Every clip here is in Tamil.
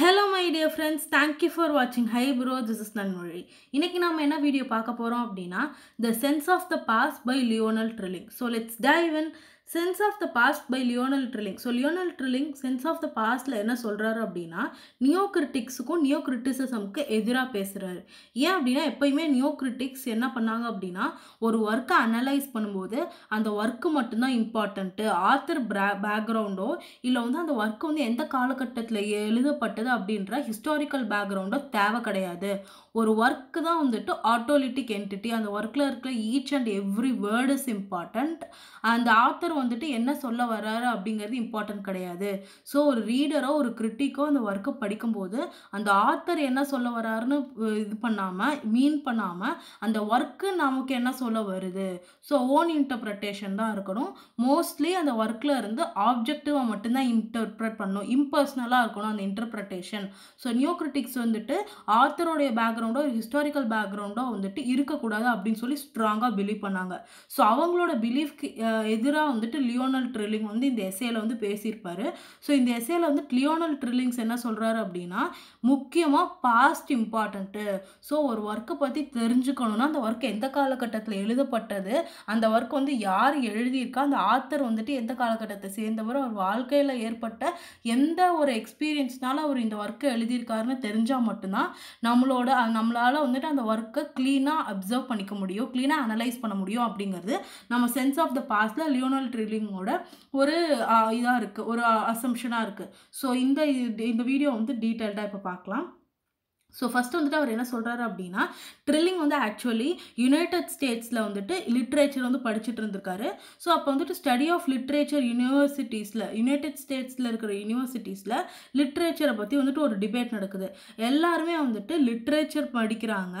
hello my dear friends thank you for வாட்சிங் hi bro this is Nanmozhi இன்றைக்கி நம்ம என்ன வீடியோ பார்க்க போகிறோம் அப்படின்னா the sense of the past by Lionel Trilling so let's dive in sense of the past by Lionel Trilling so Lionel Trilling sense of the பாஸ்டில் என்ன சொல்கிறாரு அப்படின்னா நியோ கிரிட்டிக்ஸுக்கும் நியோ கிரிட்டிசிசமுக்கு எதிராக பேசுகிறாரு ஏன் அப்படின்னா எப்போயுமே நியோ கிரிட்டிக்ஸ் என்ன பண்ணாங்க அப்படின்னா ஒரு ஒர்க்கை அனலைஸ் பண்ணும்போது அந்த ஒர்க்கு மட்டும்தான் இம்பார்ட்டண்ட்டு ஆத்தர் ப்ரா பேக்ரவுண்டோ இல்லை வந்து அந்த ஒர்க்கு வந்து எந்த காலகட்டத்தில் எழுதப்பட்டது அப்படின்ற ஹிஸ்டாரிக்கல் பேக்ரவுண்டோ தேவை கிடையாது ஒரு ஒர்க்கு தான் வந்துட்டு ஆட்டோலிட்டிக் என்டிட்டி அந்த ஒர்க்கில் இருக்கிற each and every word is important அந்த ஆத்தர் வந்துட்டு என்ன சொல்ல வர்றாரு அப்படிங்கிறது இம்பார்ட்டன்ட் கிடையாது ஸோ ஒரு ரீடரோ ஒரு கிரிட்டிக்கோ அந்த ஒர்க்கை படிக்கும்போது அந்த ஆத்தர் என்ன சொல்ல வர்றாருன்னு இது பண்ணாமல் மீன் பண்ணாமல் அந்த ஒர்க்கு நமக்கு என்ன சொல்ல வருது ஸோ ஓன் இன்டர்பிரட்டேஷன் தான் இருக்கணும் மோஸ்ட்லி அந்த ஒர்க்கில் இருந்து ஆப்ஜெக்டிவாக மட்டும்தான் இன்டர்பிரட் பண்ணணும் இம்பர்சனலாக இருக்கணும் அந்த இன்டர்பிரட்டேஷன் ஸோ நியூ கிரிட்டிக்ஸ் வந்துட்டு ஆத்தருடைய பேக்ரவுண்ட் பேக்ரவுண்டோ ஒரு ஹிஸ்டாரிக்கல் பேக்ரவுண்டோ வந்துட்டு இருக்கக்கூடாது அப்படின்னு சொல்லி ஸ்ட்ராங்காக பிலீவ் பண்ணாங்க ஸோ அவங்களோட பிலீஃப்க்கு எதிராக வந்துட்டு லியோனல் ட்ரில்லிங் வந்து இந்த எஸ்ஏல வந்து பேசியிருப்பார் ஸோ இந்த எஸ்ஏல வந்து லியோனல் ட்ரில்லிங்ஸ் என்ன சொல்கிறாரு அப்படின்னா முக்கியமாக பாஸ்ட் இம்பார்ட்டண்ட்டு ஸோ ஒரு ஒர்க்கை பற்றி தெரிஞ்சுக்கணும்னா அந்த ஒர்க் எந்த காலகட்டத்தில் எழுதப்பட்டது அந்த ஒர்க் வந்து யார் எழுதியிருக்கா அந்த ஆத்தர் வந்துட்டு எந்த காலகட்டத்தை சேர்ந்தவர் அவர் வாழ்க்கையில் ஏற்பட்ட எந்த ஒரு எக்ஸ்பீரியன்ஸ்னால அவர் இந்த ஒர்க்கை எழுதியிருக்காருன்னு தெரிஞ்சால் மட்டும்தான் நம்மளோட நம்மளால் வந்துட்டு அந்த ஒர்க்கை க்ளீனாக அப்சர்வ் பண்ணிக்க முடியும் க்ளீனாக அனலைஸ் பண்ண முடியும் அப்படிங்கிறது நம்ம சென்ஸ் ஆஃப் த பாஸ்டில் லியோனல் ட்ரில்லிங்கோட ஒரு இதாக இருக்குது ஒரு அசம்ஷனாக இருக்குது ஸோ இந்த இந்த வீடியோ வந்து டீட்டெயில்டாக இப்போ பார்க்கலாம் ஸோ ஃபஸ்ட்டு வந்துட்டு அவர் என்ன சொல்கிறாரு அப்படின்னா ட்ரில்லிங் வந்து ஆக்சுவலி யுனைடெட் ஸ்டேட்ஸில் வந்துட்டு லிட்ரேச்சர் வந்து படிச்சுட்டு இருந்திருக்காரு ஸோ அப்போ வந்துட்டு ஸ்டடி ஆஃப் லிட்ரேச்சர் யூனிவர்சிட்டிஸில் யுனைடெட் ஸ்டேட்ஸில் இருக்கிற யூனிவர்சிட்டிஸில் லிட்ரேச்சரை பற்றி வந்துட்டு ஒரு டிபேட் நடக்குது எல்லாருமே வந்துட்டு லிட்ரேச்சர் படிக்கிறாங்க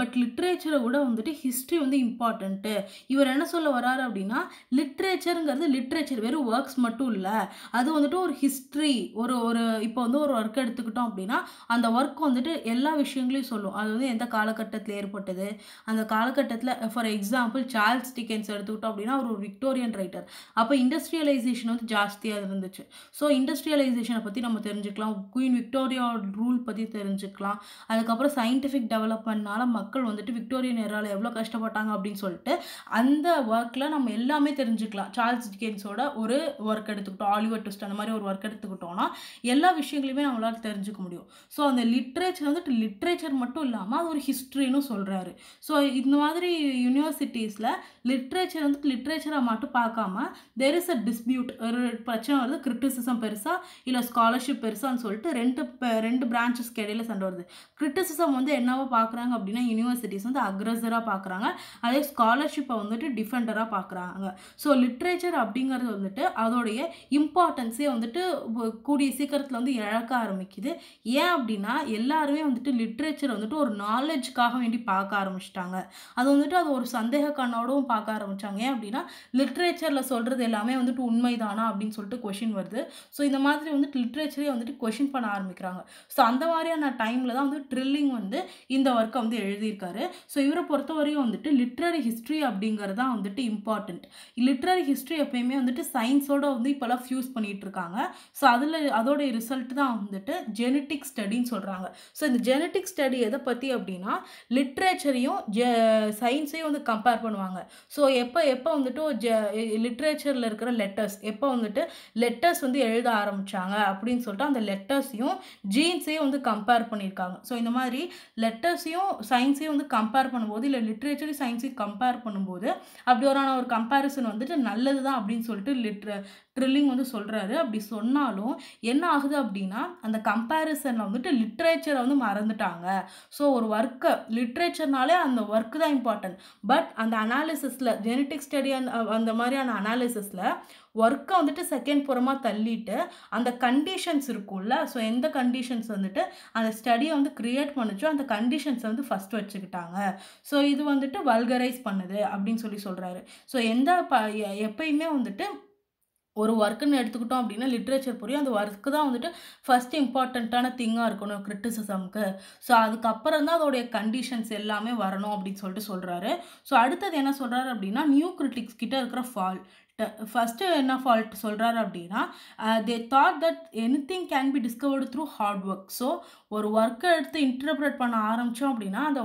பட் லிட்ரேச்சரை விட வந்துட்டு ஹிஸ்ட்ரி வந்து இம்பார்ட்டண்ட்டு இவர் என்ன சொல்ல வராரு அப்படின்னா லிட்ரேச்சருங்கிறது லிட்ரேச்சர் வெறும் ஒர்க்ஸ் மட்டும் இல்லை அது வந்துட்டு ஒரு ஹிஸ்ட்ரி ஒரு ஒரு இப்போ வந்து ஒரு ஒர்க் எடுத்துக்கிட்டோம் அப்படின்னா அந்த ஒர்க் வந்துட்டு எல் எல்லா விஷயங்களையும் சொல்லும் அது வந்து எந்த காலகட்டத்தில் ஏற்பட்டது அந்த காலகட்டத்தில் ஃபார் எக்ஸாம்பிள் சார்ல்ஸ் டிக்கென்ஸ் எடுத்துக்கிட்டோம் அப்படின்னா அவர் ஒரு விக்டோரியன் ரைட்டர் அப்போ இண்டஸ்ட்ரியலைசேஷன் வந்து ஜாஸ்தியாக இருந்துச்சு ஸோ இண்டஸ்ட்ரியலைசேஷனை பற்றி நம்ம தெரிஞ்சுக்கலாம் குயின் விக்டோரியா ரூல் பற்றி தெரிஞ்சுக்கலாம் அதுக்கப்புறம் சயின்டிஃபிக் டெவலப்மெண்ட்னால மக்கள் வந்துட்டு விக்டோரியன் ஏரால் எவ்வளோ கஷ்டப்பட்டாங்க அப்படின்னு சொல்லிட்டு அந்த ஒர்க்கில் நம்ம எல்லாமே தெரிஞ்சுக்கலாம் சார்ல்ஸ் டிக்கென்ஸோட ஒரு ஒர்க் எடுத்துக்கிட்டோம் ஆலிவர் ட்விஸ்ட் அந்த மாதிரி ஒரு ஒர்க் எடுத்துக்கிட்டோம்னா எல்லா விஷயங்களையுமே நம்மளால் தெரிஞ்சுக்க முடியும் ஸோ அந்த லிட்ரேச்சர் வந்து ஜஸ்ட் லிட்ரேச்சர் மட்டும் இல்லாமல் அது ஒரு ஹிஸ்ட்ரின்னு சொல்கிறாரு ஸோ இந்த மாதிரி யூனிவர்சிட்டிஸில் லிட்ரேச்சர் வந்து லிட்ரேச்சரை மட்டும் பார்க்காம தெர் இஸ் அ டிஸ்பியூட் ஒரு பிரச்சனை வருது கிரிட்டிசிசம் பெருசாக இல்லை ஸ்காலர்ஷிப் பெருசான்னு சொல்லிட்டு ரெண்டு ரெண்டு பிரான்ச்சஸ்க்கு இடையில சண்டை வருது கிரிட்டிசிசம் வந்து என்னவோ பார்க்குறாங்க அப்படின்னா யூனிவர்சிட்டிஸ் வந்து அக்ரஸராக பார்க்குறாங்க அதே ஸ்காலர்ஷிப்பை வந்துட்டு டிஃபெண்டராக பார்க்குறாங்க ஸோ லிட்ரேச்சர் அப்படிங்கிறது வந்துட்டு அதோடைய இம்பார்ட்டன்ஸே வந்துட்டு கூடிய சீக்கிரத்தில் வந்து இழக்க ஆரம்பிக்குது ஏன் அப்படின்னா எல்லாருமே வந்துட்டு லிட்ரேச்சர் வந்துட்டு ஒரு நாலேஜுக்காக வேண்டி பார்க்க ஆரம்பிச்சிட்டாங்க அது வந்துட்டு அது ஒரு சந்தேக கண்ணோடவும் பார்க்க ஆரம்பித்தாங்க ஏன் அப்படின்னா லிட்ரேச்சரில் சொல்கிறது எல்லாமே வந்துட்டு உண்மைதானா அப்படின்னு சொல்லிட்டு கொஷின் வருது ஸோ இந்த மாதிரி வந்துட்டு லிட்ரேச்சரே வந்துட்டு கொஷின் பண்ண ஆரம்பிக்கிறாங்க ஸோ அந்த மாதிரியான டைமில் தான் வந்து ட்ரில்லிங் வந்து இந்த ஒர்க்கை வந்து எழுதியிருக்காரு ஸோ இவரை பொறுத்த வரையும் வந்துட்டு லிட்ரரி ஹிஸ்ட்ரி அப்படிங்கிறது தான் வந்துட்டு இம்பார்ட்டன்ட் லிட்ரரி ஹிஸ்ட்ரி எப்பயுமே வந்துட்டு சயின்ஸோட வந்து இப்போல்லாம் ஃபியூஸ் பண்ணிகிட்டு இருக்காங்க ஸோ அதில் அதோடைய ரிசல்ட் தான் வந்துட்டு ஜெனட்டிக் ஸ்டடின்னு சொல்கிறாங்க ஸோ இந்த ஜெனட்டிக் ஸ்டடி எதை பற்றி அப்படின்னா லிட்ரேச்சரையும் ஜெ சயின்ஸையும் வந்து கம்பேர் பண்ணுவாங்க ஸோ எப்போ எப்போ வந்துட்டு ஜ லிட்ரேச்சரில் இருக்கிற லெட்டர்ஸ் எப்போ வந்துட்டு லெட்டர்ஸ் வந்து எழுத ஆரம்பித்தாங்க அப்படின்னு சொல்லிட்டு அந்த லெட்டர்ஸையும் ஜீன்ஸையும் வந்து கம்பேர் பண்ணியிருக்காங்க ஸோ இந்த மாதிரி லெட்டர்ஸையும் சயின்ஸையும் வந்து கம்பேர் பண்ணும்போது இல்லை லிட்ரேச்சரையும் சயின்ஸையும் கம்பேர் பண்ணும்போது அப்படி ஒரு ஒரு கம்பேரிசன் வந்துட்டு நல்லது தான் அப்படின்னு சொல்லிட்டு லிட்ர ட்ரில்லிங் வந்து சொல்கிறாரு அப்படி சொன்னாலும் என்ன ஆகுது அப்படின்னா அந்த கம்பேரிசனில் வந்துட்டு லிட்ரேச்சரை வந்து மறந்துட்டாங்க ஸோ ஒரு ஒர்க்கை லிட்ரேச்சர்னாலே அந்த ஒர்க்கு தான் இம்பார்ட்டன்ட் பட் அந்த அனாலிசிஸில் ஜெனட்டிக் ஸ்டடி அந்த மாதிரியான அனாலிசிஸில் ஒர்க்கை வந்துட்டு செகண்ட் புறமாக தள்ளிட்டு அந்த கண்டிஷன்ஸ் இருக்கும்ல ஸோ எந்த கண்டிஷன்ஸ் வந்துட்டு அந்த ஸ்டடியை வந்து க்ரியேட் பண்ணிச்சோ அந்த கண்டிஷன்ஸை வந்து ஃபஸ்ட் வச்சுக்கிட்டாங்க ஸோ இது வந்துட்டு வல்கரைஸ் பண்ணுது அப்படின்னு சொல்லி சொல்கிறாரு ஸோ எந்த ப எப்பயுமே வந்துட்டு ஒரு ஒர்க்குன்னு எடுத்துக்கிட்டோம் அப்படின்னா லிட்ரேச்சர் புரியும் அந்த ஒர்க்கு தான் வந்துட்டு ஃபஸ்ட் இம்பார்ட்டண்ட்டான திங்காக இருக்கணும் கிரிட்டிசிசம்க்கு ஸோ அதுக்கப்புறம் தான் அதோடைய கண்டிஷன்ஸ் எல்லாமே வரணும் அப்படின்னு சொல்லிட்டு சொல்கிறாரு ஸோ அடுத்தது என்ன சொல்கிறாரு அப்படின்னா நியூ கிரிட்டிக்ஸ் கிட்ட இருக்கிற ஃபால்ட் ஃபஸ்ட்டு என்ன ஃபால்ட் சொல்கிறாரு அப்படின்னா they thought that anything can be discovered through hard work so ஒரு ஒர்க்கை எடுத்து இன்டர்பிரேட் பண்ண ஆரம்பித்தோம் அப்படின்னா அந்த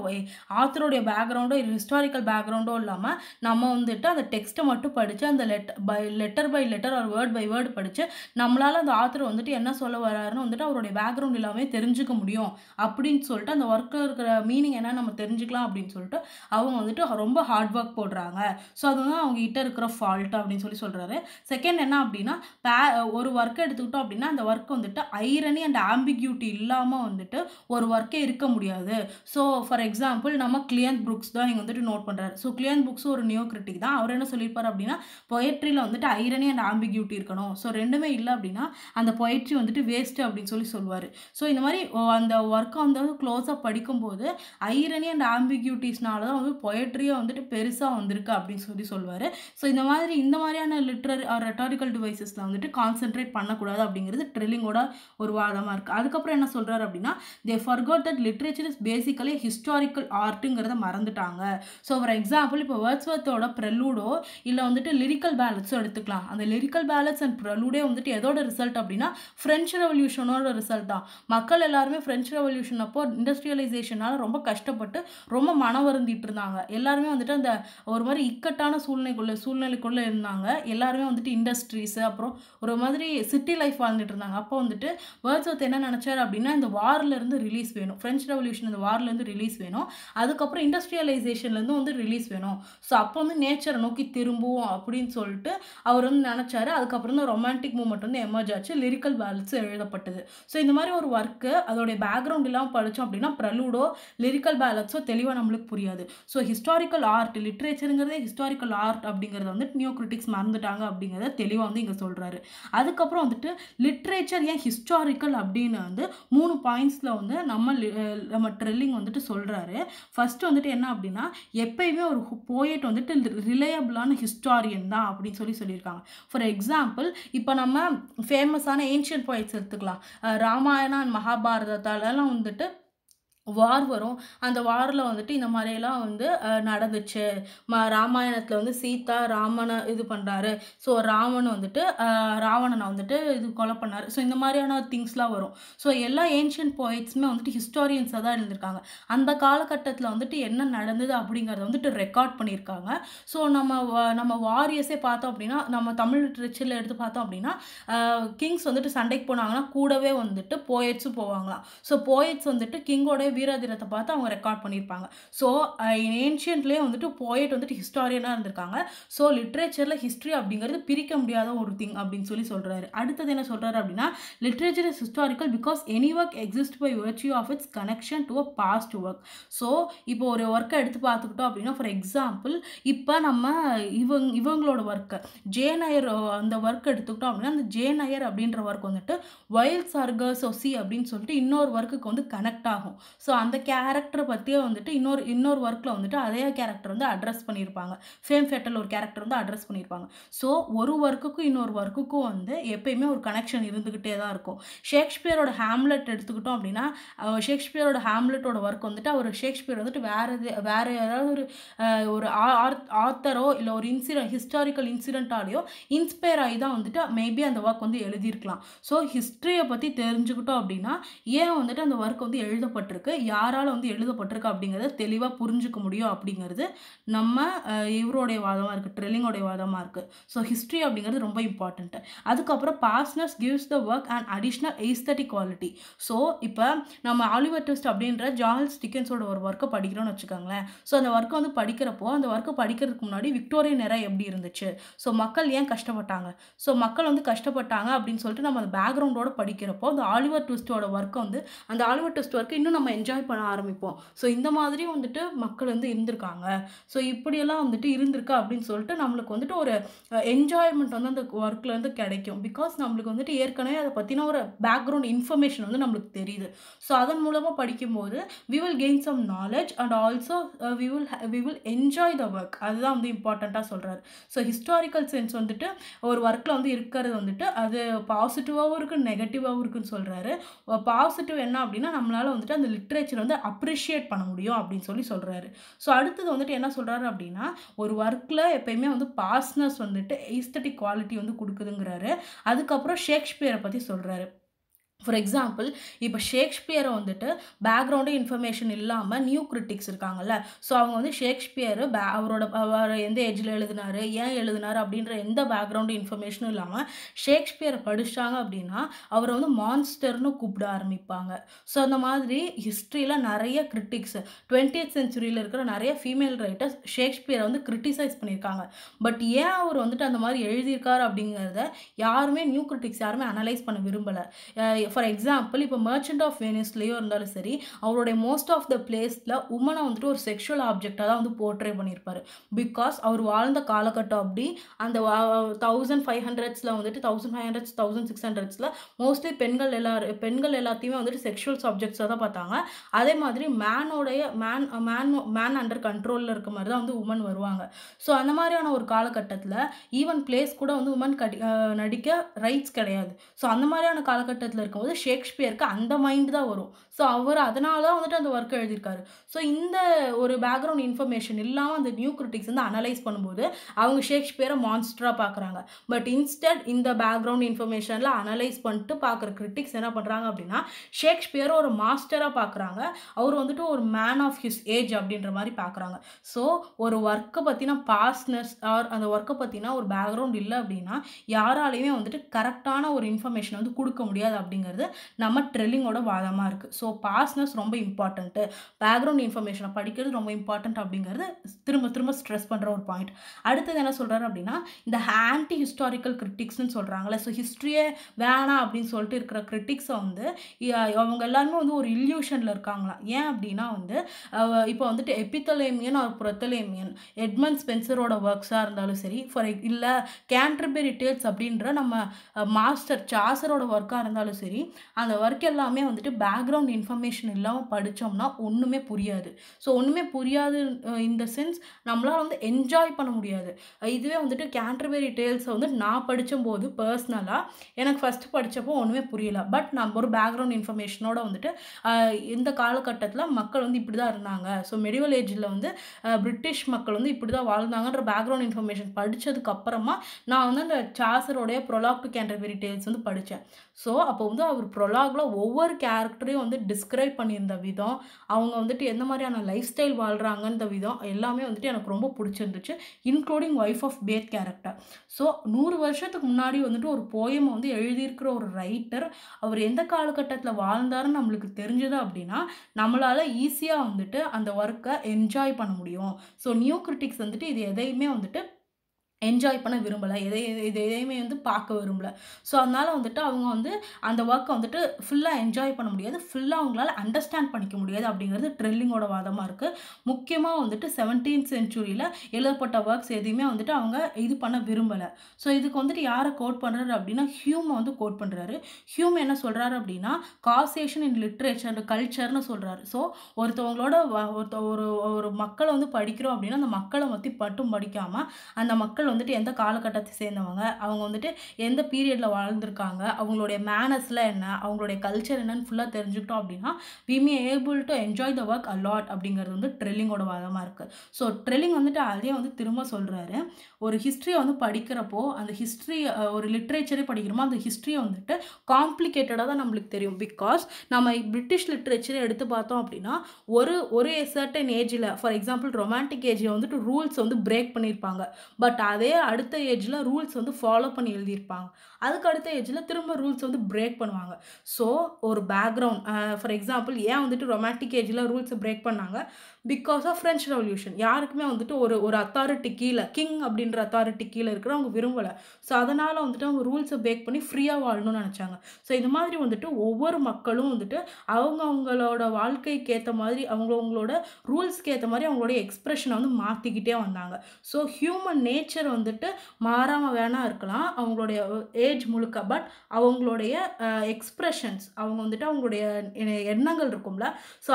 ஆத்தருடைய பேக்ரவுண்டோ ஹிஸ்டாரிக்கல் பேக்ரவுண்டோ இல்லாமல் நம்ம வந்துட்டு அந்த டெக்ஸ்ட்டை மட்டும் படித்து அந்த let by letter by letter ஒரு வேர்ட் பை வேர்டு படித்து நம்மளால் அந்த ஆத்தர் வந்துட்டு என்ன சொல்ல வராருன்னு வந்துட்டு அவருடைய பேக்ரவுண்ட் எல்லாமே தெரிஞ்சுக்க முடியும் அப்படின்னு சொல்லிட்டு அந்த ஒர்க்கில் இருக்கிற மீனிங் என்ன நம்ம தெரிஞ்சுக்கலாம் அப்படின்னு சொல்லிட்டு அவங்க வந்துட்டு ரொம்ப ஹார்ட் ஒர்க் போடுறாங்க ஸோ அதுதான் அவங்க கிட்ட இருக்கிற ஃபால்ட் அப்படின்னு சொல்லி சொல்கிறாரு செகண்ட் என்ன அப்படின்னா பே ஒரு ஒர்க் எடுத்துக்கிட்டோம் அப்படின்னா அந்த ஒர்க் வந்துட்டு ஐரணி அண்ட் ஆம்பிகியூட்டி இல்லாமல் வந்து வந்துட்டு ஒரு ஒர்க்கே இருக்க முடியாது ஸோ ஃபார் எக்ஸாம்பிள் நம்ம கிளியன் புக்ஸ் தான் இங்கே வந்துட்டு நோட் பண்ணுறாரு ஸோ கிளியன் புக்ஸ் ஒரு நியோ கிரிட்டிக் தான் அவர் என்ன சொல்லியிருப்பார் அப்படின்னா பொயட்ரியில் வந்துட்டு ஐரணி அண்ட் ஆம்பிகியூட்டி இருக்கணும் ஸோ ரெண்டுமே இல்லை அப்படின்னா அந்த பொயட்ரி வந்துட்டு வேஸ்ட்டு அப்படின்னு சொல்லி சொல்லுவார் ஸோ இந்த மாதிரி அந்த ஒர்க்கை வந்து க்ளோஸாக படிக்கும்போது ஐரணி அண்ட் ஆம்பிகியூட்டிஸ்னால தான் வந்து பொயட்ரியே வந்துட்டு பெருசாக வந்திருக்கு அப்படின்னு சொல்லி சொல்லுவார் ஸோ இந்த மாதிரி இந்த மாதிரியான லிட்ரரி ரெட்டாரிக்கல் டிவைசஸில் வந்துட்டு கான்சென்ட்ரேட் பண்ணக்கூடாது அப்படிங்கிறது ட்ரில்லிங்கோட ஒரு வாதமாக இருக்குது அதுக்கப்புறம் என்ன சொல்கிறார் அப்படின்னா அப்படின்னா they forgot that literature is basically historical ஆர்ட்டுங்கிறத மறந்துட்டாங்க ஸோ ஃபார் எக்ஸாம்பிள் இப்போ வேர்ட்ஸ்வர்த்தோட ப்ரலூடோ இல்லை வந்துட்டு லிரிக்கல் பேலட்ஸும் எடுத்துக்கலாம் அந்த லிரிக்கல் பேலட்ஸ் அண்ட் ப்ரலூடே வந்துட்டு எதோட ரிசல்ட் அப்படின்னா ஃப்ரெஞ்சு ரெவல்யூஷனோட ரிசல்ட் தான் மக்கள் எல்லாருமே ஃப்ரெஞ்சு ரெவல்யூஷன் அப்போ இண்டஸ்ட்ரியலைசேஷனால் ரொம்ப கஷ்டப்பட்டு ரொம்ப மன வருந்திட்டு இருந்தாங்க எல்லாருமே வந்துட்டு அந்த ஒரு மாதிரி இக்கட்டான சூழ்நிலைக்குள்ளே சூழ்நிலைக்குள்ளே இருந்தாங்க எல்லாருமே வந்துட்டு இண்டஸ்ட்ரீஸு அப்புறம் ஒரு மாதிரி சிட்டி லைஃப் வாழ்ந்துட்டு இருந்தாங்க அப்போ வந்துட்டு வேர்ட்ஸ் என்ன நினச்சார் அப்படின்னா இந்த வார் வார்லேருந்து ரிலீஸ் வேணும் ஃப்ரெஞ்ச் ரெவல்யூஷன் இந்த வார்லேருந்து ரிலீஸ் வேணும் அதுக்கப்புறம் இண்டஸ்ட்ரியலைசேஷன்லேருந்து வந்து ரிலீஸ் வேணும் ஸோ அப்போ வந்து நேச்சரை நோக்கி திரும்புவோம் அப்படின்னு சொல்லிட்டு அவர் வந்து நினச்சாரு அதுக்கப்புறம் தான் ரொமான்டிக் மூமெண்ட் வந்து எமர்ஜ் ஆச்சு லிரிக்கல் வேல்ஸ் எழுதப்பட்டது ஸோ இந்த மாதிரி ஒரு ஒர்க்கு அதோடைய பேக்ரவுண்ட் இல்லாமல் படித்தோம் அப்படின்னா ப்ரலூடோ லிரிக்கல் பேலன்ஸோ தெளிவாக நம்மளுக்கு புரியாது ஸோ ஹிஸ்டாரிக்கல் ஆர்ட் லிட்ரேச்சருங்கிறதே ஹிஸ்டாரிக்கல் ஆர்ட் அப்படிங்கிறத வந்து நியூ கிரிட்டிக்ஸ் மறந்துட்டாங்க அப்படிங்கிறத தெளிவாக வந்து இங்கே சொல்கிறாரு அதுக்கப்புறம் வந்துட்டு லிட்ரேச்சர் ஏன் ஹிஸ்டாரிக்கல் அப்படின்னு வந்து மூணு பாயிண்ட் பாயிண்ட்ஸில் வந்து நம்ம நம்ம ட்ரெல்லிங் வந்துட்டு சொல்கிறாரு ஃபஸ்ட்டு வந்துட்டு என்ன அப்படின்னா எப்பயுமே ஒரு போயட் வந்துட்டு ரிலையபிளான ஹிஸ்டாரியன் தான் அப்படின்னு சொல்லி சொல்லியிருக்காங்க ஃபார் எக்ஸாம்பிள் இப்போ நம்ம ஃபேமஸான ஏன்ஷியன் போயட்ஸ் எடுத்துக்கலாம் ராமாயணம் அண்ட் மகாபாரதத்தாலலாம் வந்துட்டு வார் வரும் அந்த வாரில் வந்துட்டு இந்த மாதிரியெல்லாம் வந்து நடந்துச்சு ம ராமாயணத்தில் வந்து சீதா ராமனை இது பண்ணுறாரு ஸோ ராமன் வந்துட்டு ராவணனை வந்துட்டு இது கொலை பண்ணார் ஸோ இந்த மாதிரியான திங்ஸ்லாம் வரும் ஸோ எல்லா ஏன்ஷியன்ட் போயிட்ஸுமே வந்துட்டு ஹிஸ்டாரியன்ஸாக தான் இருந்திருக்காங்க அந்த காலகட்டத்தில் வந்துட்டு என்ன நடந்தது அப்படிங்கிறத வந்துட்டு ரெக்கார்ட் பண்ணியிருக்காங்க ஸோ நம்ம நம்ம வாரியர்ஸே பார்த்தோம் அப்படின்னா நம்ம தமிழ் லிட்ரேச்சரில் எடுத்து பார்த்தோம் அப்படின்னா கிங்ஸ் வந்துட்டு சண்டைக்கு போனாங்கன்னா கூடவே வந்துட்டு போயட்ஸும் போவாங்களாம் ஸோ போயட்ஸ் வந்துட்டு கிங்கோடைய வீராதீரத்தை பார்த்து அவங்க ரெக்கார்ட் பண்ணியிருப்பாங்க ஸோ ஏன்ஷியன்ட்லேயே வந்துட்டு போய்ட் வந்துட்டு ஹிஸ்டாரியனாக இருந்திருக்காங்க ஸோ லிட்ரேச்சரில் ஹிஸ்ட்ரி அப்படிங்கிறது பிரிக்க முடியாத ஒரு திங் அப்படின்னு சொல்லி சொல்கிறாரு அடுத்தது என்ன சொல்கிறாரு அப்படின்னா literature is historical because any work exist by virtue of its connection to a past work so இப்போ ஒரு ஒர்க்கை எடுத்து பார்த்துக்கிட்டோம் அப்படின்னா ஃபார் எக்ஸாம்பிள் இப்போ நம்ம இவங் இவங்களோட ஒர்க்கை ஜே நயர் அந்த ஒர்க் எடுத்துக்கிட்டோம் அப்படின்னா அந்த ஜே நயர் அப்படின்ற ஒர்க் வந்துட்டு வைல்ட் சர்கசோசி அப்படின்னு சொல்லிட்டு இன்னொரு ஒர்க்குக்கு வந்து கனெக்ட் ஆகும் ஸோ அந்த கேரக்டர் பற்றியே வந்துட்டு இன்னொரு இன்னொரு ஒர்க்கில் வந்துட்டு அதே கேரக்டர் வந்து அட்ரஸ் பண்ணியிருப்பாங்க ஃபேம் ஃபேட்டல் ஒரு கேரக்டர் வந்து அட்ரஸ் பண்ணியிருப்பாங்க ஸோ ஒரு ஒர்க்குக்கும் இன்னொரு ஒர்க்குக்கும் வந்து எப்பயுமே ஒரு கனெக்ஷன் இருந்துக்கிட்டே தான் இருக்கும் ஷேக்ஸ்பியரோட ஹேம்லெட் எடுத்துக்கிட்டோம் அப்படின்னா ஷேக்ஸ்பியரோட ஹேம்லெட்டோட ஒர்க் வந்துட்டு அவர் ஷேக்ஸ்பியர் வந்துட்டு வேறு இது வேறு ஏதாவது ஒரு ஒரு ஆத்தரோ இல்லை ஒரு இன்சிடென்ட் ஹிஸ்டாரிக்கல் இன்சிடென்ட்டாலேயோ இன்ஸ்பயர் ஆகி தான் வந்துட்டு மேபி அந்த ஒர்க் வந்து எழுதியிருக்கலாம் ஸோ ஹிஸ்ட்ரியை பற்றி தெரிஞ்சுக்கிட்டோம் அப்படின்னா ஏன் வந்துட்டு அந்த ஒர்க் வந்து எழுதப்பட்டிருக்கு யாரால் வந்து எழுதப்பட்டிருக்கா அப்படிங்கிறத தெளிவாக புரிஞ்சுக்க முடியும் அப்படிங்கிறது நம்ம இவருடைய வாதமாக இருக்குது ட்ரெல்லிங்கோடைய வாதமாக இருக்குது ஸோ ஹிஸ்ட்ரி அப்படிங்கிறது ரொம்ப இம்பார்ட்டண்ட்டு அதுக்கப்புறம் pastness gives the work and additional aesthetic quality so இப்போ நம்ம ஆலிவர் ட்விஸ்ட் அப்படின்ற ஜார்ல்ஸ் டிக்கன்ஸோட ஒரு ஒர்க்கை படிக்கிறோம்னு வச்சுக்கோங்களேன் ஸோ அந்த ஒர்க்கை வந்து படிக்கிறப்போ அந்த ஒர்க்கை படிக்கிறதுக்கு முன்னாடி விக்டோரிய நிறம் எப்படி இருந்துச்சு ஸோ மக்கள் ஏன் கஷ்டப்பட்டாங்க ஸோ மக்கள் வந்து கஷ்டப்பட்டாங்க அப்படின்னு சொல்லிட்டு நம்ம அந்த பேக்ரவுண்டோட படிக்கிறப்போ அந்த ஆலிவர் ட்விஸ்ட்டோட ஒர்க்கை வந்து அந்த ஆலிவர் ட்விஸ்ட் ஒர்க்கு இன்னும் நம்ம என்ஜாய் பண்ண ஆரம்பிப்போம் ஸோ இந்த மாதிரி வந்துட்டு மக்கள் வந்து இருந்திருக்காங்க ஸோ இப்படியெல்லாம் வந்துட்டு இருந்திருக்கு அப்படின்னு சொல்லிட்டு நம்மளுக்கு வந்துட்டு ஒரு என்ஜாய்மெண்ட் வந்து அந்த ஒர்க்கில் இருந்து கிடைக்கும் பிகாஸ் நம்மளுக்கு வந்துட்டு ஏற்கனவே அதை பற்றின ஒரு பேக்ரவுண்ட் இன்ஃபர்மேஷன் வந்து நம்மளுக்கு தெரியுது ஸோ அதன் மூலமாக படிக்கும்போது we will gain some knowledge and also we will we will enjoy the work அதுதான் வந்து இம்பார்ட்டண்ட்டாக சொல்கிறாரு ஸோ ஹிஸ்டாரிக்கல் சென்ஸ் வந்துட்டு ஒரு ஒர்க்கில் வந்து இருக்கிறது வந்துட்டு அது பாசிட்டிவாகவும் இருக்குது நெகட்டிவாகவும் இருக்குதுன்னு சொல்கிறாரு பாசிட்டிவ் என்ன அப்படின்னா நம்மளால் வந்துட்டு அந்த லிட்ரேச்சர் வந்து அப்ரிஷியேட் பண்ண முடியும் அப்படின்னு சொல்லி சொல்கிறாரு ஸோ அடுத்தது வந்துட்டு என்ன சொல்கிறாரு அப்படின்னா ஒரு ஒர்க்கில் எப்பயுமே வந்து பாஸ்னஸ் வந்துட்டு எஸ்தட்டிக் குவாலிட்டி வந்து கொடுக்குதுங்கிறாரு அதுக்கப்புறம் ஷேக்ஸ்பியரை பற்றி சொல்கிறாரு ஃபார் எக்ஸாம்பிள் இப்போ ஷேக்ஸ்பியரை வந்துட்டு பேக்ரவுண்டு இன்ஃபர்மேஷன் இல்லாமல் நியூ கிரிட்டிக்ஸ் இருக்காங்கல்ல ஸோ அவங்க வந்து ஷேக்ஸ்பியர் பே அவரோட அவர் எந்த ஏஜில் எழுதினார் ஏன் எழுதினார் அப்படின்ற எந்த பேக்ரவுண்டு இன்ஃபர்மேஷனும் இல்லாமல் ஷேக்ஸ்பியரை படித்தாங்க அப்படின்னா அவரை வந்து மான்ஸ்டர்னு கூப்பிட ஆரம்பிப்பாங்க ஸோ அந்த மாதிரி ஹிஸ்ட்ரியில் நிறைய கிரிட்டிக்ஸ் டுவெண்ட்டியத் சென்ச்சுரியில் இருக்கிற நிறைய ஃபீமேல் ரைட்டர்ஸ் ஷேக்ஸ்பியரை வந்து கிரிட்டிசைஸ் பண்ணியிருக்காங்க பட் ஏன் அவர் வந்துட்டு அந்த மாதிரி எழுதியிருக்காரு அப்படிங்கிறத யாருமே நியூ கிரிட்டிக்ஸ் யாருமே அனலைஸ் பண்ண விரும்பலை ஃபார் எக்ஸாம்பிள் இப்போ மர்ச்சன்ட் ஆஃப் வெனிஸ்லேயோ இருந்தாலும் சரி அவருடைய மோஸ்ட் ஆஃப் த பிளேஸில் உமனை வந்துட்டு ஒரு செக்ஷுவல் ஆப்ஜெக்டாக தான் வந்து போர்ட்ரே பண்ணியிருப்பார் பிகாஸ் அவர் வாழ்ந்த காலகட்டம் அப்படி அந்த தௌசண்ட் ஃபைவ் ஹண்ட்ரட்ஸில் வந்துட்டு thousand five hundreds thousand six ஹண்ட்ரட்ஸில் மோஸ்ட்லி பெண்கள் எல்லாரும் பெண்கள் எல்லாத்தையுமே வந்துட்டு செக்ஷுவல் சப்ஜெக்ட்ஸாக தான் பார்த்தாங்க அதே மாதிரி மேனோடைய மேன் மேன் மேன் அண்டர் கண்ட்ரோலில் இருக்க மாதிரி தான் வந்து உமன் வருவாங்க ஸோ அந்த மாதிரியான ஒரு காலகட்டத்தில் ஈவன் பிளேஸ் கூட வந்து உமன் கடி நடிக்க ரைட்ஸ் கிடையாது ஸோ அந்த மாதிரியான காலகட்டத்தில் இருக்க இருக்கும்போது ஷேக்ஸ்பியருக்கு அந்த மைண்ட் தான் வரும் ஸோ அவர் அதனால தான் வந்துட்டு அந்த ஒர்க்கை எழுதியிருக்காரு ஸோ இந்த ஒரு பேக்ரவுண்ட் இன்ஃபர்மேஷன் இல்லாமல் அந்த நியூ கிரிட்டிக்ஸ் வந்து அனலைஸ் பண்ணும்போது அவங்க ஷேக்ஸ்பியரை மான்ஸ்டராக பார்க்குறாங்க பட் இன்ஸ்டட் இந்த பேக்ரவுண்ட் இன்ஃபர்மேஷனில் அனலைஸ் பண்ணிட்டு பார்க்குற கிரிட்டிக்ஸ் என்ன பண்ணுறாங்க அப்படின்னா ஷேக்ஸ்பியரை ஒரு மாஸ்டராக பார்க்குறாங்க அவர் வந்துட்டு ஒரு மேன் ஆஃப் ஹிஸ் ஏஜ் அப்படின்ற மாதிரி பார்க்குறாங்க ஸோ ஒரு ஒர்க்கை பற்றின பாஸ்னஸ் ஆர் அந்த ஒர்க்கை பற்றினா ஒரு பேக்ரவுண்ட் இல்லை அப்படின்னா யாராலையுமே வந்துட்டு கரெக்டான ஒரு இன்ஃபர்மேஷன் வந்து கொடுக்க முடியாது அப்படிங்கிற அப்படிங்கிறது நம்ம ட்ரெல்லிங்கோட வாதமாக இருக்குது ஸோ பாஸ்னஸ் ரொம்ப இம்பார்ட்டண்ட்டு பேக்ரவுண்ட் இன்ஃபர்மேஷனை படிக்கிறது ரொம்ப இம்பார்ட்டன்ட் அப்படிங்கிறது திரும்ப திரும்ப ஸ்ட்ரெஸ் பண்ணுற ஒரு பாயிண்ட் அடுத்தது என்ன சொல்கிறாரு அப்படின்னா இந்த ஆன்டி ஹிஸ்டாரிக்கல் கிரிட்டிக்ஸ்னு சொல்கிறாங்களே ஸோ ஹிஸ்ட்ரியே வேணாம் அப்படின்னு சொல்லிட்டு இருக்கிற கிரிட்டிக்ஸை வந்து அவங்க எல்லாருமே வந்து ஒரு இல்யூஷனில் இருக்காங்களாம் ஏன் அப்படின்னா வந்து இப்போ வந்துட்டு எப்பித்தலேமியன் ஒரு புரத்தலேமியன் எட்மண்ட் ஸ்பென்சரோட ஒர்க்ஸாக இருந்தாலும் சரி ஃபார் இல்லை கேன்ட்ரபெரி டேல்ஸ் அப்படின்ற நம்ம மாஸ்டர் சாசரோட ஒர்க்காக இருந்தாலும் சரி மாதிரி அந்த ஒர்க் எல்லாமே வந்துட்டு பேக்ரவுண்ட் இன்ஃபர்மேஷன் இல்லாமல் படித்தோம்னா ஒன்றுமே புரியாது ஸோ ஒன்றுமே புரியாது இந்த சென்ஸ் நம்மளால் வந்து என்ஜாய் பண்ண முடியாது இதுவே வந்துட்டு கேண்டர்பெரி டேல்ஸை வந்து நான் படித்தபோது பர்சனலாக எனக்கு ஃபஸ்ட்டு படித்தப்போ ஒன்றுமே புரியல பட் நம்ம ஒரு பேக்ரவுண்ட் இன்ஃபர்மேஷனோட வந்துட்டு இந்த காலகட்டத்தில் மக்கள் வந்து இப்படி தான் இருந்தாங்க ஸோ மெடிவல் ஏஜில் வந்து பிரிட்டிஷ் மக்கள் வந்து இப்படி தான் வாழ்ந்தாங்கன்ற பேக்ரவுண்ட் இன்ஃபர்மேஷன் படித்ததுக்கு அப்புறமா நான் வந்து அந்த சாசரோடைய ப்ரொலாக்டு கேண்டர்பெரி டேல்ஸ் வந்து படித்தேன் ஸோ அப்போ வந்து அவர் ப்ரொலாகில் ஒவ்வொரு கேரக்டரையும் வந்து டிஸ்கிரைப் பண்ணியிருந்த விதம் அவங்க வந்துட்டு எந்த மாதிரியான லைஃப் ஸ்டைல் வாழ்கிறாங்கன்ற விதம் எல்லாமே வந்துட்டு எனக்கு ரொம்ப பிடிச்சிருந்துச்சு including wife of Bath character so நூறு வருஷத்துக்கு முன்னாடி வந்துட்டு ஒரு போயமை வந்து எழுதியிருக்கிற ஒரு ரைட்டர் அவர் எந்த காலகட்டத்தில் வாழ்ந்தாருன்னு நம்மளுக்கு தெரிஞ்சது அப்படின்னா நம்மளால் ஈஸியாக வந்துட்டு அந்த ஒர்க்கை என்ஜாய் பண்ண முடியும் ஸோ நியூ கிரிட்டிக்ஸ் வந்துட்டு இது எதையுமே வந்துட்டு என்ஜாய் பண்ண விரும்பலை எதை இது எதையுமே வந்து பார்க்க விரும்பலை ஸோ அதனால் வந்துட்டு அவங்க வந்து அந்த ஒர்க்கை வந்துட்டு ஃபுல்லாக என்ஜாய் பண்ண முடியாது ஃபுல்லாக அவங்களால அண்டர்ஸ்டாண்ட் பண்ணிக்க முடியாது அப்படிங்கிறது ட்ரில்லிங்கோட வாதமாக இருக்குது முக்கியமாக வந்துட்டு செவன்டீன் சென்ச்சுரியில் எழுதப்பட்ட ஒர்க்ஸ் எதையுமே வந்துட்டு அவங்க இது பண்ண விரும்பலை ஸோ இதுக்கு வந்துட்டு யாரை கோட் பண்ணுறாரு அப்படின்னா ஹியூமை வந்து கோட் பண்ணுறாரு ஹியூம் என்ன சொல்கிறாரு அப்படின்னா காசேஷன் இன் லிட்ரேச்சர் கல்ச்சர்னு சொல்கிறாரு ஸோ ஒருத்தவங்களோட ஒருத்த ஒரு ஒரு மக்களை வந்து படிக்கிறோம் அப்படின்னா அந்த மக்களை பற்றி மட்டும் படிக்காமல் அந்த மக்கள் மக்கள் வந்துட்டு எந்த காலகட்டத்தை சேர்ந்தவங்க அவங்க வந்துட்டு எந்த பீரியடில் வாழ்ந்திருக்காங்க அவங்களுடைய மேனஸில் என்ன அவங்களுடைய கல்ச்சர் என்னன்னு ஃபுல்லாக தெரிஞ்சுக்கிட்டோம் அப்படின்னா we may able to enjoy the work a lot அப்படிங்கிறது வந்து ட்ரெல்லிங்கோட வாதமாக இருக்குது ஸோ ட்ரெல்லிங் வந்துட்டு அதே வந்து திரும்ப சொல்கிறாரு ஒரு ஹிஸ்ட்ரியை வந்து படிக்கிறப்போ அந்த ஹிஸ்ட்ரி ஒரு லிட்ரேச்சரே படிக்கிறோமோ அந்த ஹிஸ்ட்ரியை வந்துட்டு காம்ப்ளிகேட்டடாக தான் நம்மளுக்கு தெரியும் பிகாஸ் நம்ம பிரிட்டிஷ் லிட்ரேச்சரை எடுத்து பார்த்தோம் அப்படின்னா ஒரு ஒரு சர்டன் ஏஜில் ஃபார் எக்ஸாம்பிள் ரொமான்டிக் ஏஜில் வந்துட்டு ரூல்ஸ் வந்து பிரேக் பண்ணியிருப்பாங்க பட் அதே அடுத்த ஏஜில் ரூல்ஸ் வந்து ஃபாலோ பண்ணி எழுதியிருப்பாங்க அதுக்கு அடுத்த ஏஜில் திரும்ப ரூல்ஸ் வந்து பிரேக் பண்ணுவாங்க ஸோ ஒரு பேக்ரவுண்ட் ஃபார் எக்ஸாம்பிள் ஏன் வந்துட்டு ரொமான்டிக் ஏஜில் ரூல்ஸை பிரேக் பண்ணாங்க பிகாஸ் ஆஃப் ஃப்ரெஞ்ச் ரெவல்யூஷன் யாருக்குமே வந்துட்டு ஒரு ஒரு அத்தாரிட்டி கீழே கிங் அப்படின்ற அத்தாரிட்டி கீழே இருக்கிற அவங்க விரும்பலை ஸோ அதனால் வந்துட்டு அவங்க ரூல்ஸை பேக் பண்ணி ஃப்ரீயாக வாழணும்னு நினச்சாங்க ஸோ இந்த மாதிரி வந்துட்டு ஒவ்வொரு மக்களும் வந்துட்டு அவங்க அவங்களோட வாழ்க்கைக்கு ஏற்ற மாதிரி அவங்க அவங்களோட ரூல்ஸ்க்கு ஏற்ற மாதிரி அவங்களோட எக்ஸ்ப்ரெஷனை வந்து மாற்றிக்கிட்டே வந்தாங்க ஸோ ஹியூமன் நேச்சர் வந்துட்டு மாறாமல் வேணா இருக்கலாம் அவங்களுடைய ஏஜ் முழுக்க பட் அவங்களுடைய எக்ஸ்ப்ரெஷன்ஸ் அவங்க வந்துட்டு அவங்களுடைய எண்ணங்கள் இருக்கும்ல ஸோ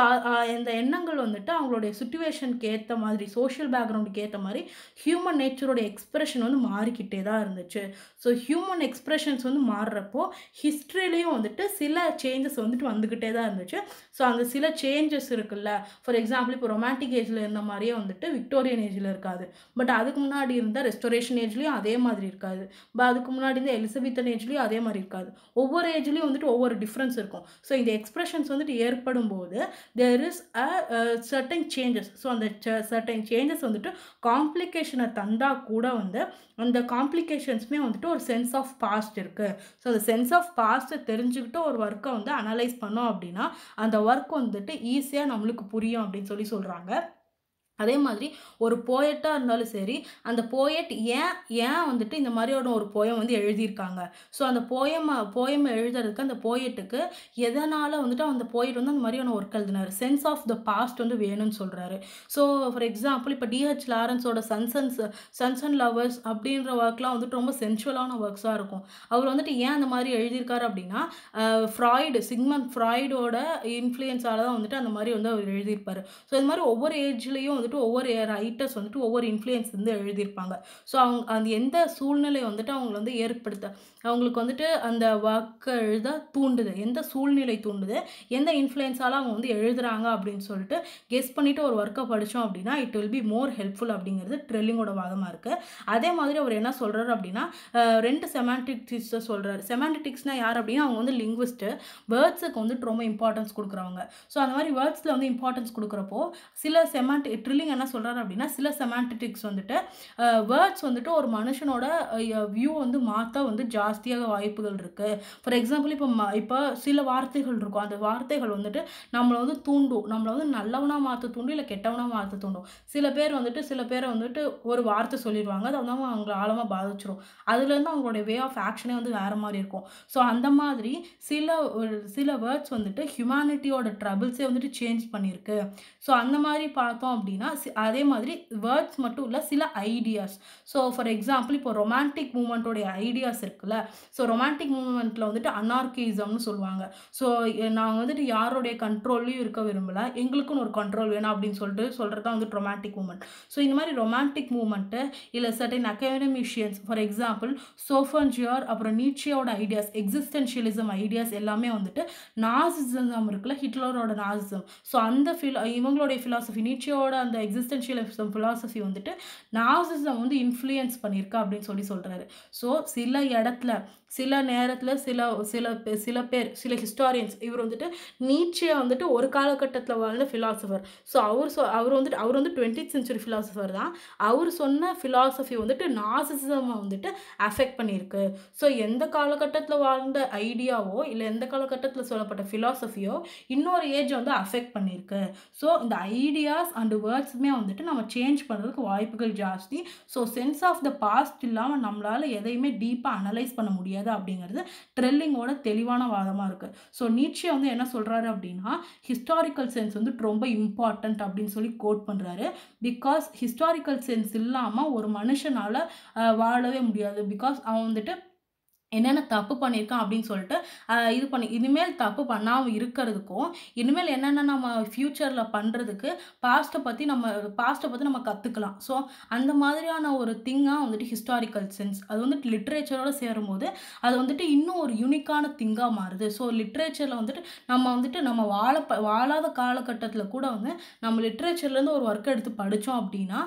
அந்த எண்ணங்கள் வந்துட்டு அவங்களோட அவங்களுடைய சுச்சுவேஷனுக்கு ஏற்ற மாதிரி சோஷியல் பேக்ரவுண்டுக்கு ஏற்ற மாதிரி ஹியூமன் நேச்சரோட எக்ஸ்ப்ரெஷன் வந்து மாறிக்கிட்டே தான் இருந்துச்சு ஸோ ஹியூமன் எக்ஸ்ப்ரெஷன்ஸ் வந்து மாறுறப்போ ஹிஸ்ட்ரிலையும் வந்துட்டு சில சேஞ்சஸ் வந்துட்டு வந்துக்கிட்டே தான் இருந்துச்சு ஸோ அந்த சில சேஞ்சஸ் இருக்குல்ல ஃபார் எக்ஸாம்பிள் இப்போ ரொமான்டிக் ஏஜில் இருந்த மாதிரியே வந்துட்டு விக்டோரியன் ஏஜில் இருக்காது பட் அதுக்கு முன்னாடி இருந்தால் ரெஸ்டோரேஷன் ஏஜ்லேயும் அதே மாதிரி இருக்காது பட் அதுக்கு முன்னாடி இருந்த எலிசபெத்தன் ஏஜ்லேயும் அதே மாதிரி இருக்காது ஒவ்வொரு ஏஜ்லேயும் வந்துட்டு ஒவ்வொரு டிஃப்ரென்ஸ் இருக்கும் ஸோ இந்த எக்ஸ்ப்ரெஷன்ஸ் வந்துட்டு ஏற்படும் போது there is a certain certain changes so அந்த சர்டன் சேஞ்சஸ் வந்துட்டு காம்ப்ளிகேஷனை தந்தால் கூட வந்து அந்த காம்ப்ளிகேஷன்ஸுமே வந்துட்டு ஒரு சென்ஸ் ஆஃப் பாஸ்ட் இருக்குது ஸோ அந்த சென்ஸ் ஆஃப் பாஸ்ட்டை தெரிஞ்சுக்கிட்டு ஒரு ஒர்க்கை வந்து அனலைஸ் பண்ணோம் அப்படின்னா அந்த ஒர்க் வந்துட்டு ஈஸியாக நம்மளுக்கு புரியும் அப்படின்னு சொல்லி சொல்கிறாங்க அதே மாதிரி ஒரு போயட்டாக இருந்தாலும் சரி அந்த போயட் ஏன் ஏன் வந்துட்டு இந்த மாதிரியோட ஒரு போயம் வந்து எழுதியிருக்காங்க ஸோ அந்த போயம் போயம் எழுதுறதுக்கு அந்த போயட்டுக்கு எதனால் வந்துட்டு அந்த போயட் வந்து அந்த மாதிரியான ஒர்க் எழுதினார் சென்ஸ் ஆஃப் த பாஸ்ட் வந்து வேணும்னு சொல்கிறாரு ஸோ ஃபார் எக்ஸாம்பிள் இப்போ டிஹெச் லாரன்ஸோட சன்சன்ஸ் சன்சன் லவர்ஸ் அப்படின்ற ஒர்க்லாம் வந்துட்டு ரொம்ப சென்சுவலான ஒர்க்ஸாக இருக்கும் அவர் வந்துட்டு ஏன் அந்த மாதிரி எழுதியிருக்காரு அப்படின்னா ஃப்ராய்டு சிக்மன் ஃப்ராய்டோட இன்ஃப்ளூயன்ஸால் தான் வந்துட்டு அந்த மாதிரி வந்து அவர் எழுதியிருப்பார் ஸோ இது மாதிரி ஒவ்வொரு ஏஜ்லேயும் வந்துட்டு வந்துட்டு ஒவ்வொரு ரைட்டர்ஸ் வந்துட்டு ஒவ்வொரு இன்ஃப்ளூயன்ஸ் வந்து எழுதியிருப்பாங்க ஸோ அவங்க அந்த எந்த சூழ்நிலை வந்துட்டு அவங்களை வந்து ஏற்படுத்த அவங்களுக்கு வந்துட்டு அந்த ஒர்க்கை எழுத தூண்டுது எந்த சூழ்நிலை தூண்டுது எந்த இன்ஃப்ளூயன்ஸால் அவங்க வந்து எழுதுகிறாங்க அப்படின்னு சொல்லிட்டு கெஸ் பண்ணிவிட்டு ஒரு ஒர்க்கை படித்தோம் அப்படின்னா it will be more helpful அப்படிங்கிறது ட்ரெல்லிங்கோட வாதமாக இருக்குது அதே மாதிரி அவர் என்ன சொல்கிறார் அப்படின்னா ரெண்டு செமாண்டிக்ஸை சொல்கிறார் செமாண்டிக்ஸ்னால் யார் அப்படின்னா அவங்க வந்து லிங்குவிஸ்ட்டு வேர்ட்ஸுக்கு வந்துட்டு ரொம்ப இம்பார்ட்டன்ஸ் கொடுக்குறவங்க ஸோ அந்த மாதிரி வேர்ட்ஸில் வந்து இம்பார்ட்டன்ஸ் கொடுக்குறப்போ சில செமாண்டிக் ட்ரில்லிங் என்ன சொல்கிறாரு அப்படின்னா சில செமான்டிக்ஸ் வந்துட்டு வேர்ட்ஸ் வந்துட்டு ஒரு மனுஷனோட வியூ வந்து மாற்ற வந்து ஜாஸ்தியாக வாய்ப்புகள் இருக்குது ஃபார் எக்ஸாம்பிள் இப்போ இப்போ சில வார்த்தைகள் இருக்கும் அந்த வார்த்தைகள் வந்துட்டு நம்மளை வந்து தூண்டும் நம்மளை வந்து நல்லவனாக மாற்ற தூண்டும் இல்லை கெட்டவனாக மாற்ற தூண்டும் சில பேர் வந்துட்டு சில பேரை வந்துட்டு ஒரு வார்த்தை சொல்லிடுவாங்க அது வந்து அவங்களை ஆழமாக பாதிச்சிடும் அதுலேருந்து அவங்களோட வே ஆஃப் ஆக்ஷனே வந்து வேறு மாதிரி இருக்கும் ஸோ அந்த மாதிரி சில சில வேர்ட்ஸ் வந்துட்டு ஹியூமனிட்டியோட ட்ரபிள்ஸே வந்துட்டு சேஞ்ச் பண்ணியிருக்கு ஸோ அந்த மாதிரி பார்த்தோம் அப்படின்னா அப்படின்னா அதே மாதிரி வேர்ட்ஸ் மட்டும் இல்லை சில ஐடியாஸ் ஸோ ஃபார் எக்ஸாம்பிள் இப்போ ரொமான்டிக் மூமெண்ட்டோடைய ஐடியாஸ் இருக்குல்ல ஸோ ரொமான்டிக் மூமெண்ட்டில் வந்துட்டு அனார்கிசம்னு சொல்லுவாங்க ஸோ நாங்கள் வந்துட்டு யாருடைய கண்ட்ரோல்லையும் இருக்க விரும்பலை எங்களுக்குன்னு ஒரு கண்ட்ரோல் வேணும் அப்படின்னு சொல்லிட்டு சொல்கிறது தான் வந்துட்டு ரொமான்டிக் மூமெண்ட் ஸோ இந்த மாதிரி ரொமான்டிக் மூமெண்ட்டு இல்லை certain academicians for example Schopenhauer அப்புறம் நீட்சியோட ஐடியாஸ் எக்ஸிஸ்டன்ஷியலிசம் ஐடியாஸ் எல்லாமே வந்துட்டு நாசிசம் இருக்குல்ல ஹிட்லரோட நாசிசம் ஸோ அந்த ஃபில் இவங்களுடைய ஃபிலாசபி நீட்சியோட அந்த அந்த எக்ஸிஸ்டன்ஷியலிசம் ஃபிலாசபி வந்துட்டு நாசிசம் வந்து இன்ஃப்ளூயன்ஸ் பண்ணியிருக்கா அப்படின்னு சொல்லி சொல்கிறாரு ஸோ சில இடத்துல சில நேரத்தில் சில சில சில பேர் சில ஹிஸ்டாரியன்ஸ் இவர் வந்துட்டு நீச்சியாக வந்துட்டு ஒரு காலகட்டத்தில் வாழ்ந்த ஃபிலாசபர் ஸோ அவர் சொ அவர் வந்துட்டு அவர் வந்து டுவெண்ட்டி சென்ச்சுரி ஃபிலாசபர் தான் அவர் சொன்ன ஃபிலாசபி வந்துட்டு நாசிசமை வந்துட்டு அஃபெக்ட் பண்ணியிருக்கு ஸோ எந்த காலகட்டத்தில் வாழ்ந்த ஐடியாவோ இல்லை எந்த காலகட்டத்தில் சொல்லப்பட்ட ஃபிலாசபியோ இன்னொரு ஏஜ் வந்து அஃபெக்ட் பண்ணியிருக்கு ஸோ இந்த ஐடியாஸ் அண்டு வேர்ட்ஸுமே வந்துட்டு நம்ம சேஞ்ச் பண்ணுறதுக்கு வாய்ப்புகள் ஜாஸ்தி so sense of the past இல்லாமல் நம்மளால் எதையுமே டீப்பாக அனலைஸ் பண்ண முடியாது முடியாது அப்படிங்கிறது ட்ரெல்லிங்கோட தெளிவான வாதமாக இருக்குது ஸோ நீட்சியா வந்து என்ன சொல்கிறாரு அப்படின்னா ஹிஸ்டாரிக்கல் சென்ஸ் வந்து ரொம்ப இம்பார்ட்டண்ட் அப்படின்னு சொல்லி கோட் பண்ணுறாரு பிகாஸ் ஹிஸ்டாரிக்கல் சென்ஸ் இல்லாமல் ஒரு மனுஷனால் வாழவே முடியாது பிகாஸ் அவன் வந்துட்டு என்னென்ன தப்பு பண்ணியிருக்கான் அப்படின்னு சொல்லிட்டு இது பண்ணி இனிமேல் தப்பு பண்ணாமல் இருக்கிறதுக்கும் இனிமேல் என்னென்ன நம்ம ஃப்யூச்சரில் பண்ணுறதுக்கு பாஸ்ட்டை பற்றி நம்ம பாஸ்ட்டை பற்றி நம்ம கற்றுக்கலாம் ஸோ அந்த மாதிரியான ஒரு திங்காக வந்துட்டு ஹிஸ்டாரிக்கல் சென்ஸ் அது வந்துட்டு லிட்ரேச்சரோடு சேரும்போது அது வந்துட்டு இன்னும் ஒரு யூனிக்கான திங்காக மாறுது ஸோ லிட்ரேச்சரில் வந்துட்டு நம்ம வந்துட்டு நம்ம வாழ வாழாத காலகட்டத்தில் கூட வந்து நம்ம லிட்ரேச்சர்லேருந்து ஒரு ஒர்க் எடுத்து படித்தோம் அப்படின்னா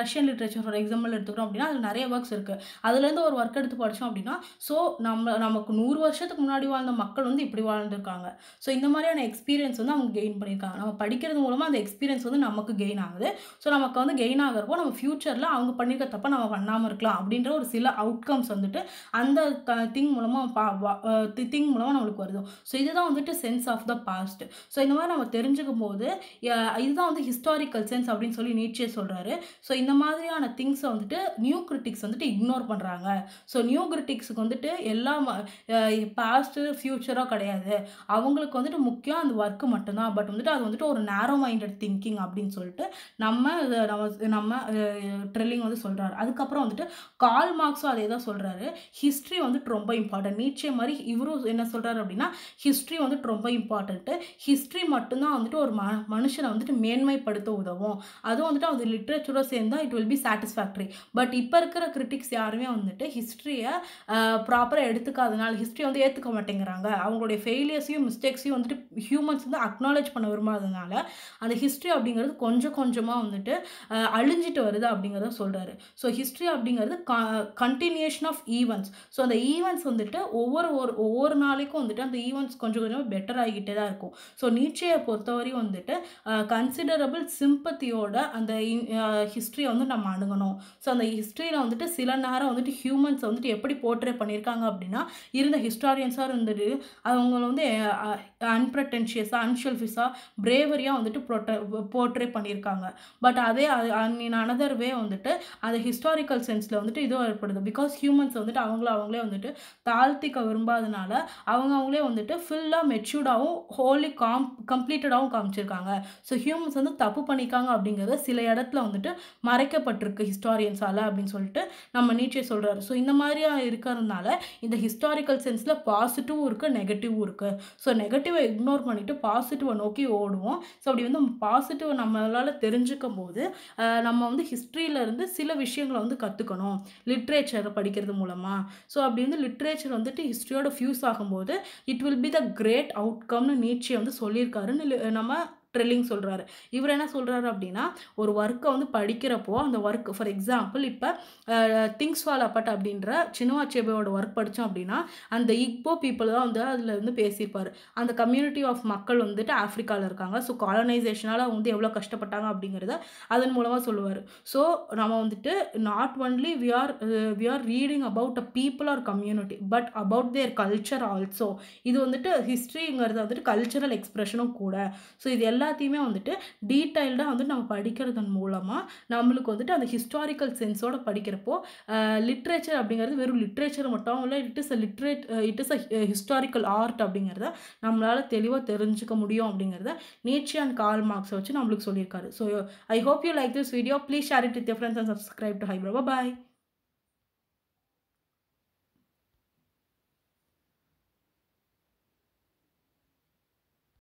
ரஷ்யன் லிட்ரேச்சர் ஃபார் எக்ஸாம்பிள் எடுத்துக்கிறோம் அப்படின்னா அதில் நிறைய ஒர்க்ஸ் இருக்குது அதுலேருந்து ஒரு ஒர்க் எடுத்து படித்தோம் அப்படின்னா ஸோ நம்ம நமக்கு நூறு வருஷத்துக்கு முன்னாடி வாழ்ந்த மக்கள் வந்து இப்படி வாழ்ந்துருக்காங்க ஸோ இந்த மாதிரியான எக்ஸ்பீரியன்ஸ் வந்து அவங்க கெயின் பண்ணியிருக்காங்க நம்ம படிக்கிறது மூலமாக அந்த எக்ஸ்பீரியன்ஸ் வந்து நமக்கு கெயின் ஆகுது ஸோ நமக்கு வந்து கெயின் ஆகிறப்போ நம்ம ஃப்யூச்சரில் அவங்க பண்ணியிருக்க தப்ப நம்ம பண்ணாமல் இருக்கலாம் அப்படின்ற ஒரு சில அவுட்கம்ஸ் வந்துட்டு அந்த திங் மூலமாக பா திங் மூலமாக நம்மளுக்கு வருது ஸோ இதுதான் வந்துட்டு sense of the past so இந்த மாதிரி நம்ம தெரிஞ்சுக்கும் போது இதுதான் வந்து ஹிஸ்டாரிக்கல் சென்ஸ் அப்படின்னு சொல்லி நீச்சே சொல்கிறாரு ஸோ இந்த மாதிரியான திங்ஸை வந்துட்டு நியூ கிரிட்டிக்ஸ் வந்துட்டு இக்னோர் பண்ணுறாங்க ஸோ நியூ கிரிட்டிக்ஸுக்கு வந்து வந்துட்டு எல்லாம் பாஸ்ட்டு ஃப்யூச்சரோ கிடையாது அவங்களுக்கு வந்துட்டு முக்கியம் அந்த ஒர்க்கு மட்டும்தான் பட் வந்துட்டு அது வந்துட்டு ஒரு நேரோ மைண்டட் திங்கிங் அப்படின்னு சொல்லிட்டு நம்ம நம்ம நம்ம ட்ரில்லிங் வந்து சொல்கிறாரு அதுக்கப்புறம் வந்துட்டு கால் மார்க்ஸும் அதே தான் சொல்கிறாரு ஹிஸ்ட்ரி வந்துட்டு ரொம்ப இம்பார்ட்டன்ட் நீச்சே மாதிரி இவரும் என்ன சொல்கிறாரு அப்படின்னா ஹிஸ்ட்ரி வந்துட்டு ரொம்ப இம்பார்ட்டண்ட்டு ஹிஸ்ட்ரி மட்டும்தான் வந்துட்டு ஒரு ம மனுஷனை வந்துட்டு மேன்மைப்படுத்த உதவும் அதுவும் வந்துட்டு அது லிட்ரேச்சரோ சேர்ந்தால் it will be satisfactory but இப்போ இருக்கிற கிரிட்டிக்ஸ் யாருமே வந்துட்டு ஹிஸ்ட்ரியை ப்ராப்பராக எடுத்துக்காதனால ஹிஸ்ட்ரி வந்து ஏற்றுக்க மாட்டேங்கிறாங்க அவங்களுடைய ஃபெயிலியர்ஸையும் மிஸ்டேக்ஸையும் வந்துட்டு ஹியூமன்ஸ் வந்து அக்னாலேஜ் பண்ண விரும்பாததுனால அந்த ஹிஸ்ட்ரி அப்படிங்கிறது கொஞ்சம் கொஞ்சமாக வந்துட்டு அழிஞ்சிட்டு வருது அப்படிங்கிறத சொல்கிறாரு ஸோ ஹிஸ்ட்ரி அப்படிங்கிறது க கண்டினியூஷன் ஆஃப் ஈவெண்ட்ஸ் ஸோ அந்த ஈவெண்ட்ஸ் வந்துட்டு ஒவ்வொரு ஒரு ஒவ்வொரு நாளைக்கும் வந்துட்டு அந்த ஈவெண்ட்ஸ் கொஞ்சம் கொஞ்சமாக பெட்டர் ஆகிட்டே தான் இருக்கும் ஸோ நீச்சையை பொறுத்தவரையும் வந்துட்டு கன்சிடரபிள் சிம்பத்தியோட அந்த ஹிஸ்ட்ரியை வந்து நம்ம அணுகணும் ஸோ அந்த ஹிஸ்ட்ரியில் வந்துட்டு சில நேரம் வந்துட்டு ஹியூமன்ஸ் வந்துட்டு எப்படி போர்ட்ரே பண்ணி பண்ணியிருக்காங்க அப்படின்னா இருந்த ஹிஸ்டாரியன்ஸாக இருந்தது அவங்கள வந்து அன்பிரட்டன்ஷியஸாக அன்ஷெல்ஃபிஸாக பிரேவரியாக வந்துட்டு ப்ரொட்ட போர்ட்ரே பண்ணியிருக்காங்க பட் அதே அது அன்னின் அனதர் வே வந்துட்டு அதை ஹிஸ்டாரிக்கல் சென்ஸில் வந்துட்டு இதுவும் ஏற்படுது பிகாஸ் ஹியூமன்ஸ் வந்துட்டு அவங்கள அவங்களே வந்துட்டு தாழ்த்திக்க விரும்பாதனால அவங்க அவங்களே வந்துட்டு ஃபுல்லாக மெச்சூர்டாகவும் ஹோலி காம் கம்ப்ளீட்டடாகவும் காமிச்சிருக்காங்க ஸோ ஹியூமன்ஸ் வந்து தப்பு பண்ணிக்காங்க அப்படிங்கிறத சில இடத்துல வந்துட்டு மறைக்கப்பட்டிருக்கு ஹிஸ்டாரியன்ஸால் அப்படின்னு சொல்லிட்டு நம்ம நீச்சே சொல்கிறாரு ஸோ இந்த மாதிரியாக இருக்கிற இருக்கிறதுனால இந்த ஹிஸ்டாரிக்கல் சென்ஸில் பாசிட்டிவும் இருக்குது நெகட்டிவும் இருக்குது ஸோ நெகட்டிவை இக்னோர் பண்ணிவிட்டு பாசிட்டிவை நோக்கி ஓடுவோம் ஸோ அப்படி வந்து பாசிட்டிவை நம்மளால் தெரிஞ்சுக்கும் போது நம்ம வந்து ஹிஸ்ட்ரியிலேருந்து சில விஷயங்களை வந்து கற்றுக்கணும் லிட்ரேச்சரை படிக்கிறது மூலமாக ஸோ அப்படி வந்து லிட்ரேச்சர் வந்துட்டு ஹிஸ்ட்ரியோட ஃபியூஸ் ஆகும்போது it will be the great அவுட்கம்னு நீட்சியை வந்து சொல்லியிருக்காருன்னு நம்ம ட்ரில்லிங் சொல்கிறாரு இவர் என்ன சொல்கிறாரு அப்படின்னா ஒரு ஒர்க்கை வந்து படிக்கிறப்போ அந்த ஒர்க் ஃபார் எக்ஸாம்பிள் இப்போ திங்ஸ் ஃபால் அப்பட் அப்படின்ற சினுவாச்சேபையோட ஒர்க் படித்தோம் அப்படின்னா அந்த இப்போ பீப்புள் தான் வந்து அதில் வந்து பேசியிருப்பார் அந்த கம்யூனிட்டி ஆஃப் மக்கள் வந்துட்டு ஆஃப்ரிக்காவில் இருக்காங்க ஸோ காலனைசேஷனால் அவங்க வந்து எவ்வளோ கஷ்டப்பட்டாங்க அப்படிங்கிறத அதன் மூலமாக சொல்லுவார் ஸோ நம்ம வந்துட்டு not only we are we are reading about a people or community but about their culture also இது வந்துட்டு ஹிஸ்ட்ரிங்கிறது வந்துட்டு கல்ச்சரல் எக்ஸ்பிரஷனும் கூட ஸோ இது எல்லாம் எல்லாத்தையுமே வந்துட்டு டீட்டெயில்டாக வந்துட்டு நம்ம படிக்கிறதன் மூலமாக நம்மளுக்கு வந்துட்டு அந்த ஹிஸ்டாரிக்கல் சென்ஸோடு படிக்கிறப்போ லிட்ரேச்சர் அப்படிங்கிறது வெறும் லிட்ரேச்சர் மட்டும் இல்லை it is a literate it is a historical art அப்படிங்கிறத நம்மளால் தெளிவாக தெரிஞ்சுக்க முடியும் அப்படிங்கிறத நேச்சர் அண்ட் கால் மார்க்ஸை வச்சு நம்மளுக்கு சொல்லியிருக்காரு so I hope you like this video please share it with friends and subscribe to Highbrow bye